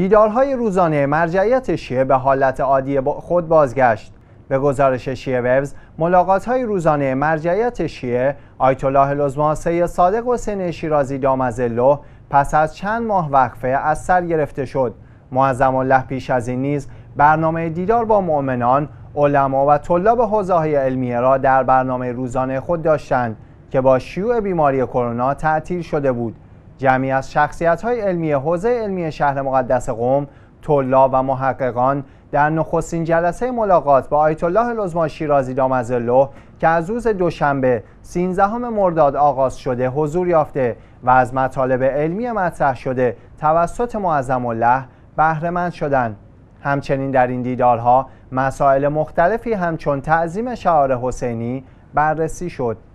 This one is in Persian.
دیدارهای روزانه مرجعیت شیعه به حالت عادی خود بازگشت به گزارش شیعه ویوز ملاقاتهای روزانه مرجعیت شیعه آیت الله العظما سید صادق حسین شیرازی دامزلو پس از چند ماه وقفه از سر گرفته شد معظم الله پیش از این نیز برنامه دیدار با مؤمنان علما و طلاب حوزه علمیه را در برنامه روزانه خود داشتند که با شیوع بیماری کرونا تعطیل شده بود جمعی از های علمی حوزه علمی شهر مقدس قوم، طلاب و محققان در نخستین جلسه ملاقات با آیت الله لزما شیرازی دامزالله که از روز دوشنبه 13 مرداد آغاز شده حضور یافته و از مطالب علمی مطرح شده توسط معظم الله بهرهمند شدند همچنین در این دیدارها مسائل مختلفی همچون تعظیم شعار حسینی بررسی شد